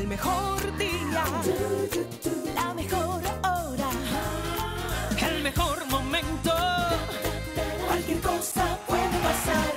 el mejor día, la mejor hora, el mejor momento. Cualquier cosa puede pasar.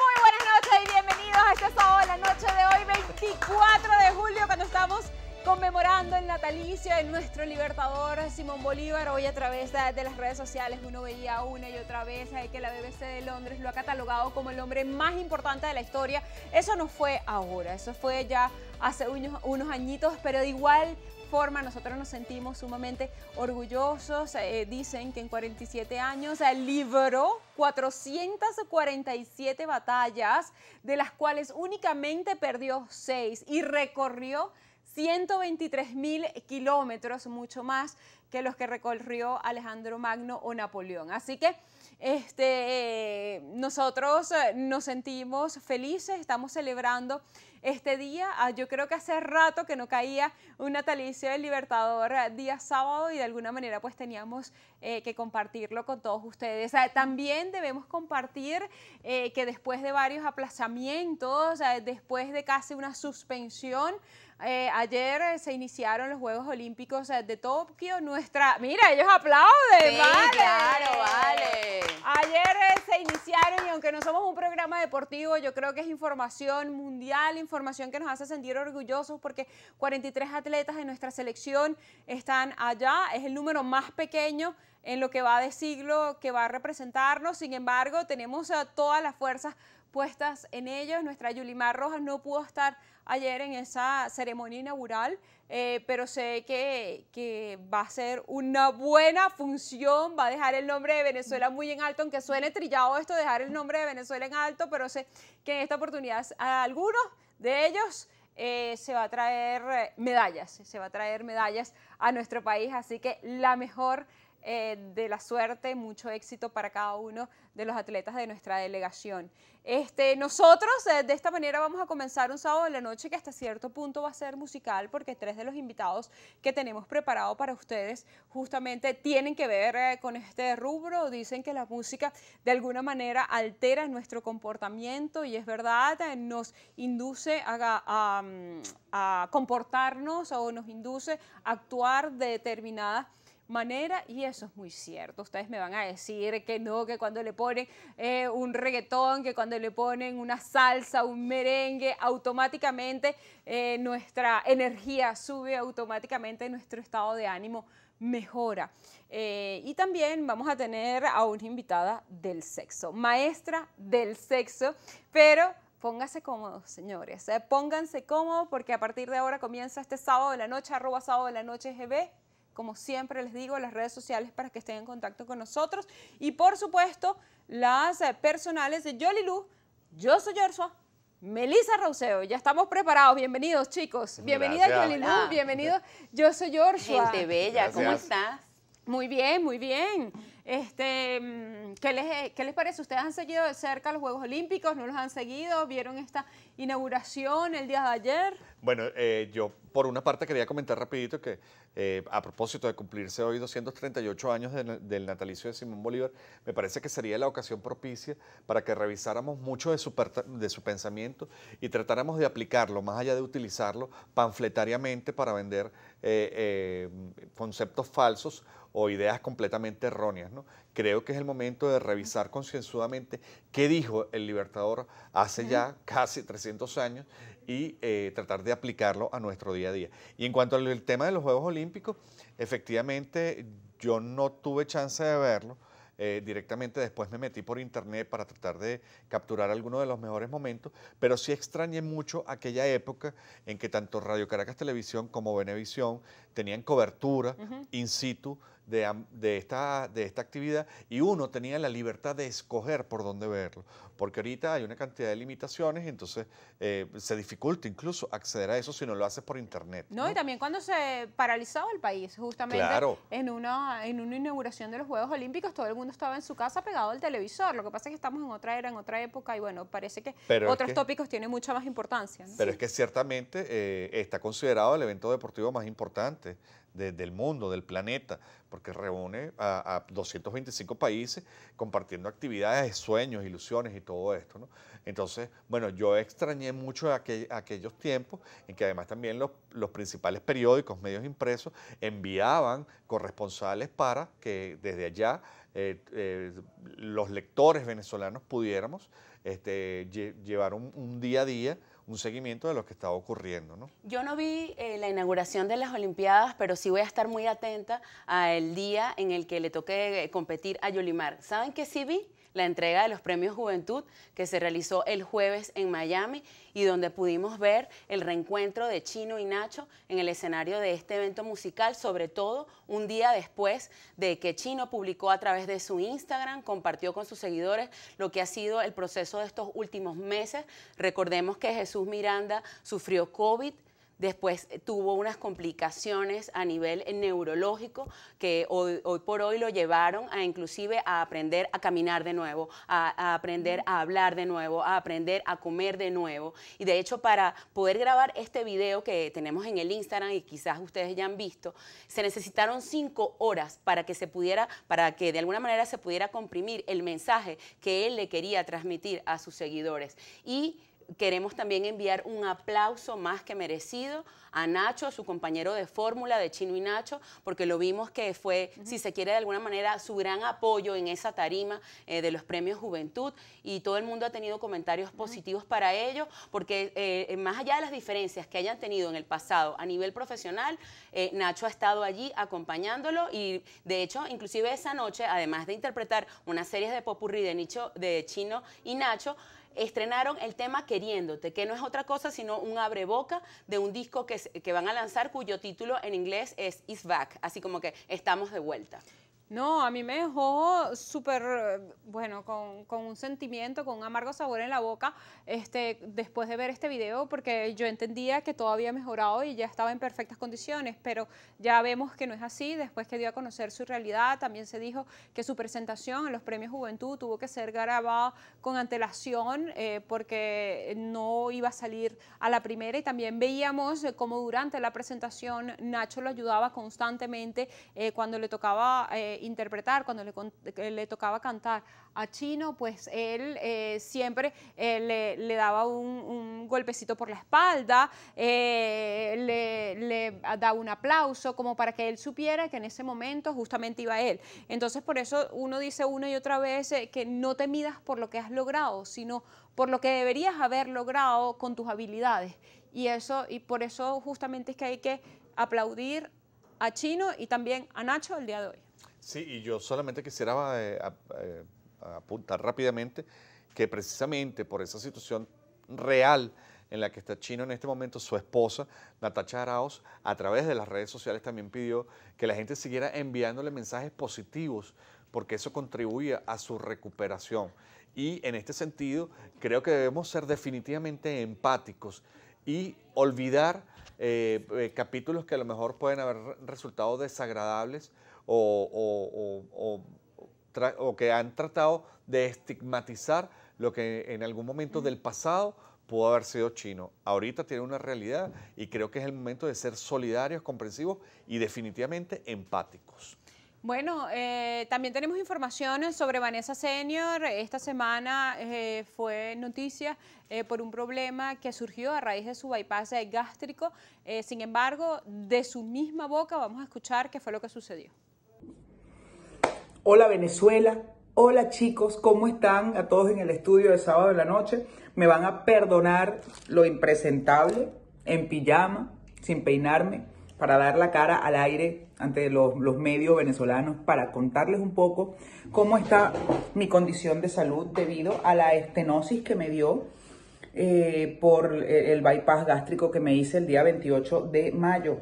Muy buenas noches y bienvenidos a este sábado, la noche de hoy, 24 de julio, cuando estamos Conmemorando el natalicio de nuestro libertador Simón Bolívar, hoy a través de, las redes sociales uno veía una y otra vez eh, que la BBC de Londres lo ha catalogado como el hombre más importante de la historia. Eso no fue ahora, eso fue ya hace unos, añitos, pero de igual forma nosotros nos sentimos sumamente orgullosos. Eh, dicen que en 47 años eh, libró 447 batallas, de las cuales únicamente perdió 6 y recorrió 123 mil kilómetros, mucho más que los que recorrió Alejandro Magno o Napoleón. Así que este, eh, nosotros nos sentimos felices, estamos celebrando este día. Ah, yo creo que hace rato que no caía un natalicio del Libertador ah, día sábado y de alguna manera pues teníamos eh, que compartirlo con todos ustedes. Ah, también debemos compartir eh, que después de varios aplazamientos, después de casi una suspensión, eh, ayer eh, se iniciaron los Juegos Olímpicos de Tokio. Nuestra, mira, ellos aplauden, vale. Claro, vale. Ayer eh, se iniciaron y aunque no somos un programa deportivo, yo creo que es información mundial, información que nos hace sentir orgullosos porque 43 atletas de nuestra selección están allá. Es el número más pequeño en lo que va de siglo que va a representarnos. Sin embargo, tenemos todas las fuerzas puestas en ellos. Nuestra Yulimar Rojas no pudo estar ayer en esa ceremonia inaugural, eh, pero sé que, que, va a ser una buena función, va a dejar el nombre de Venezuela muy en alto, aunque suene trillado esto, dejar el nombre de Venezuela en alto, pero sé que en esta oportunidad a algunos de ellos eh, se va a traer eh, medallas, se va a traer medallas a nuestro país, así que la mejor eh, de la suerte, mucho éxito para cada uno de los atletas de nuestra delegación. Este, nosotros eh, de esta manera vamos a comenzar un sábado de la noche que hasta cierto punto va a ser musical porque tres de los invitados que tenemos preparado para ustedes justamente tienen que ver eh, con este rubro, dicen que la música de alguna manera altera nuestro comportamiento y es verdad, nos induce mm, a, comportarnos o nos induce a actuar de manera manera y eso es muy cierto. Ustedes me van a decir que no, que cuando le ponen eh, un reggaetón, que cuando le ponen una salsa, un merengue, automáticamente eh, nuestra energía sube, automáticamente nuestro estado de ánimo mejora. Eh, y también vamos a tener a una invitada del sexo, maestra del sexo, pero pónganse cómodos, señores. pónganse cómodos porque a partir de ahora comienza este sábado de la noche, arroba sábado de la noche GB como siempre les digo, las redes sociales para que estén en contacto con nosotros. Y por supuesto, las eh, personales de Jolly Yo soy Yersua, Melissa Rauseo, ya estamos preparados. Bienvenidos, chicos. Bienvenida, Jolilú. Bienvenido. Yo soy Joshua. Gente bella, ¿cómo estás? Muy bien, muy bien. Este, mm, ¿qué, les, eh, ¿Qué les parece? ¿Ustedes han seguido de cerca los Juegos Olímpicos? ¿No los han seguido? ¿Vieron esta inauguración el día de ayer? Bueno, eh, yo por una parte quería comentar rapidito que eh, a propósito de cumplirse hoy 238 años del natalicio de Simón Bolívar, me parece que sería la ocasión propicia para que revisáramos mucho de su, de su pensamiento y tratáramos de aplicarlo, más allá de utilizarlo panfletariamente para vender conceptos falsos o ideas completamente erróneas. ¿no? Creo que es el momento de revisar concienzudamente qué dijo el libertador hace ya casi 300 años y eh, tratar de aplicarlo a nuestro día a día. Y en cuanto al tema de los Juegos Olímpicos, efectivamente yo no tuve chance de verlo. Eh, directamente después me metí por internet para tratar de capturar algunos de los mejores momentos, pero sí extrañé mucho aquella época en que tanto Radio Caracas Televisión como Venevisión tenían cobertura in situ de, esta, de esta actividad y uno tenía la libertad de escoger por dónde verlo, porque ahorita hay una cantidad de limitaciones, entonces eh, se dificulta incluso acceder a eso si no lo haces por internet. No, y también cuando se paralizaba el país, justamente en, una, en una inauguración de los Juegos Olímpicos, todo el mundo estaba en su casa pegado al televisor, lo que pasa es que estamos en otra era, en otra época y bueno, parece que otros tópicos tienen mucha más importancia. Pero es que ciertamente eh, está considerado el evento deportivo más importante del mundo, del planeta, porque reúne a, 225 países compartiendo actividades, sueños, ilusiones y todo esto. Entonces, bueno, yo extrañé mucho aquellos tiempos en que además también los, principales periódicos, medios impresos, enviaban corresponsales para que desde allá eh, eh, los lectores venezolanos pudiéramos este, llevar un día a día un seguimiento de lo que estaba ocurriendo. ¿no? Yo no vi eh, la inauguración de las Olimpiadas, pero sí voy a estar muy atenta al día en el que le toque eh, competir a Yolimar. ¿Saben qué sí vi? la entrega de los premios Juventud que se realizó el jueves en Miami y donde pudimos ver el reencuentro de Chino y Nacho en el escenario de este evento musical, sobre todo un día después de que Chino publicó a través de su Instagram, compartió con sus seguidores lo que ha sido el proceso de estos últimos meses. Recordemos que Jesús Miranda sufrió COVID Después eh, tuvo unas complicaciones a nivel eh, neurológico que hoy, por hoy lo llevaron a inclusive a aprender a caminar de nuevo, a, aprender a hablar de nuevo, a aprender a comer de nuevo. Y de hecho para poder grabar este video que tenemos en el Instagram y quizás ustedes ya han visto, se necesitaron cinco horas para que se pudiera, para que de alguna manera se pudiera comprimir el mensaje que él le quería transmitir a sus seguidores. Y queremos también enviar un aplauso más que merecido a Nacho, su compañero de fórmula de Chino y Nacho, porque lo vimos que fue, si se quiere de alguna manera, su gran apoyo en esa tarima eh, de los premios Juventud y todo el mundo ha tenido comentarios positivos para ello, porque eh, eh, más allá de las diferencias que hayan tenido en el pasado a nivel profesional, Nacho ha estado allí acompañándolo y de hecho, inclusive esa noche, además de interpretar una serie de popurrí de, de Chino y Nacho, estrenaron el tema Queriéndote, que no es otra cosa sino un abreboca de un disco que que van a lanzar cuyo título en inglés es Is Back, así como que estamos de vuelta. No, a mí me dejó súper, eh, bueno, con, un sentimiento, con un amargo sabor en la boca este, después de ver este video, porque yo entendía que todo había mejorado y ya estaba en perfectas condiciones, pero ya vemos que no es así. Después que dio a conocer su realidad, también se dijo que su presentación en los premios Juventud tuvo que ser grabada con antelación eh, porque no iba a salir a la primera y también veíamos cómo durante la presentación Nacho lo ayudaba constantemente eh, cuando le tocaba interpretar, cuando le, tocaba cantar a Chino, pues él eh, siempre eh, le, daba un, golpecito por la espalda, eh, le, le, daba un aplauso como para que él supiera que en ese momento justamente iba él. Entonces por eso uno dice una y otra vez que no te midas por lo que has logrado, sino por lo que deberías haber logrado con tus habilidades. Y, eso, y por eso justamente es que hay que aplaudir a Chino y también a Nacho el día de hoy. Sí, y yo solamente quisiera eh, eh, apuntar rápidamente que precisamente por esa situación real en la que está Chino en este momento, su esposa, Natacha Araoz a través de las redes sociales también pidió que la gente siguiera enviándole mensajes positivos porque eso contribuía a su recuperación. Y en este sentido, creo que debemos ser definitivamente empáticos y olvidar eh, capítulos que a lo mejor pueden haber resultado desagradables o, que han tratado de estigmatizar lo que en algún momento del pasado pudo haber sido chino. Ahorita tiene una realidad y creo que es el momento de ser solidarios, comprensivos y definitivamente empáticos. Bueno, eh, también tenemos informaciones sobre Vanessa Senior. Esta semana eh, fue noticia eh, por un problema que surgió a raíz de su bypass gástrico. sin embargo, de su misma boca vamos a escuchar qué fue lo que sucedió. Hola Venezuela, hola chicos, ¿cómo están? A todos en el estudio de sábado de la noche. Me van a perdonar lo impresentable, en pijama, sin peinarme, para dar la cara al aire ante los, medios venezolanos, para contarles un poco cómo está mi condición de salud debido a la estenosis que me dio eh, por eh, el bypass gástrico que me hice el día 28 de mayo.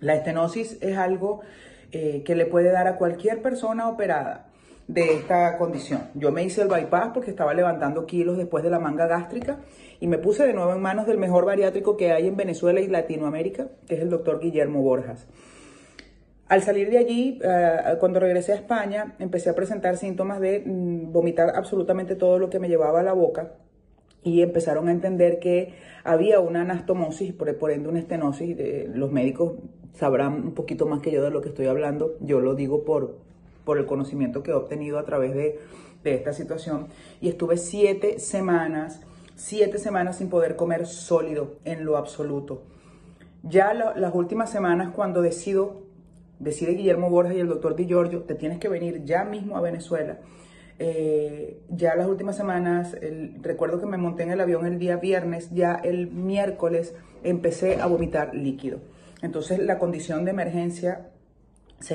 La estenosis es algo eh, que le puede dar a cualquier persona operada de esta condición. Yo me hice el bypass porque estaba levantando kilos después de la manga gástrica y me puse de nuevo en manos del mejor bariátrico que hay en Venezuela y Latinoamérica, que es el doctor Guillermo Borjas. Al salir de allí, eh, cuando regresé a España, empecé a presentar síntomas de mm, vomitar absolutamente todo lo que me llevaba a la boca y empezaron a entender que había una anastomosis, por, por ende una estenosis. de los médicos sabrán un poquito más que yo de lo que estoy hablando. Yo lo digo por, por el conocimiento que he obtenido a través de, esta situación. Y estuve siete semanas, siete semanas sin poder comer sólido en lo absoluto. Ya las últimas semanas cuando decido, decide Guillermo Borges y el doctor Di Giorgio, te tienes que venir ya mismo a Venezuela eh, ya las últimas semanas, el, recuerdo que me monté en el avión el día viernes, ya el miércoles empecé a vomitar líquido. Entonces la condición de emergencia se,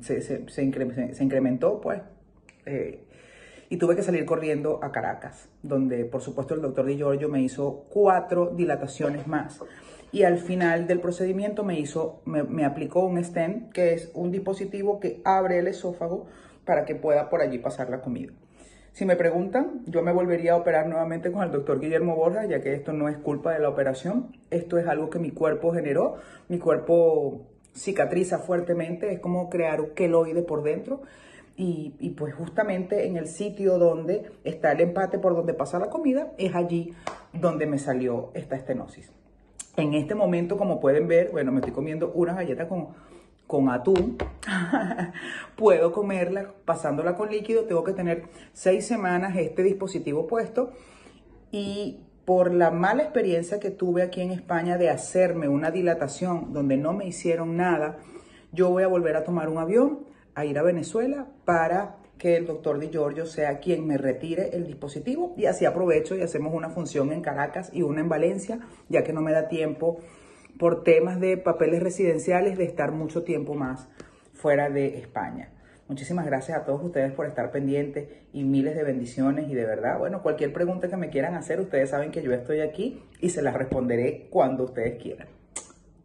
se, se, incrementó, pues, eh, y tuve que salir corriendo a Caracas, donde por supuesto el doctor Di Giorgio me hizo cuatro dilataciones más. Y al final del procedimiento me hizo, me, me aplicó un stent, que es un dispositivo que abre el esófago para que pueda por allí pasar la comida. Si me preguntan, yo me volvería a operar nuevamente con el doctor Guillermo Borja, ya que esto no es culpa de la operación, esto es algo que mi cuerpo generó, mi cuerpo cicatriza fuertemente, es como crear un queloide por dentro. Y, y, pues justamente en el sitio donde está el empate por donde pasa la comida, es allí donde me salió esta estenosis. En este momento, como pueden ver, bueno, me estoy comiendo una galleta con con atún, puedo comerla pasándola con líquido, tengo que tener seis semanas este dispositivo puesto y por la mala experiencia que tuve aquí en España de hacerme una dilatación donde no me hicieron nada, yo voy a volver a tomar un avión a ir a Venezuela para que el doctor Di Giorgio sea quien me retire el dispositivo y así aprovecho y hacemos una función en Caracas y una en Valencia, ya que no me da tiempo por temas de papeles residenciales de estar mucho tiempo más fuera de España. Muchísimas gracias a todos ustedes por estar pendientes y miles de bendiciones y de verdad, bueno, cualquier pregunta que me quieran hacer, ustedes saben que yo estoy aquí y se las responderé cuando ustedes quieran.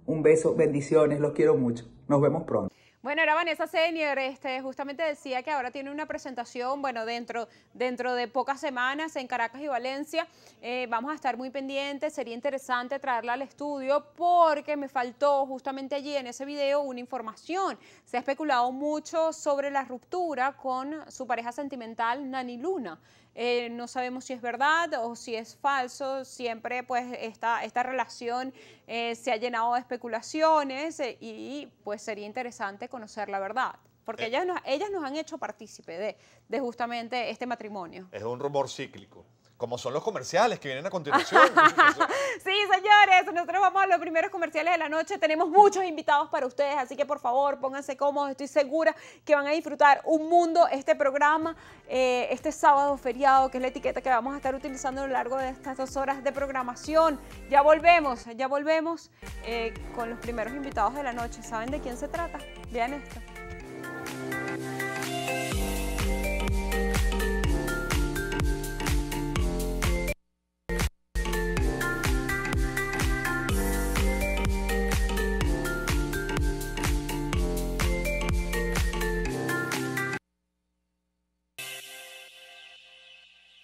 Un beso, bendiciones, los quiero mucho. Nos vemos pronto. Bueno, era Vanessa Senior, este, justamente decía que ahora tiene una presentación, bueno, dentro, dentro de pocas semanas en Caracas y Valencia. Eh, vamos a estar muy pendientes, sería interesante traerla al estudio porque me faltó justamente allí en ese video una información. Se ha especulado mucho sobre la ruptura con su pareja sentimental, Nani Luna. Eh, no sabemos si es verdad o si es falso, siempre pues esta, esta relación eh, se ha llenado de especulaciones eh, y pues sería interesante conocer la verdad. Porque ellas, nos, ellas nos han hecho partícipe de justamente este matrimonio. Es un rumor cíclico como son los comerciales que vienen a continuación. sí, señores, nosotros vamos a los primeros comerciales de la noche. Tenemos muchos invitados para ustedes, así que por favor pónganse cómodos. Estoy segura que van a disfrutar un mundo este programa, eh, este sábado feriado, que es la etiqueta que vamos a estar utilizando a lo largo de estas dos horas de programación. Ya volvemos, ya volvemos eh, con los primeros invitados de la noche. ¿Saben de quién se trata? Vean esto.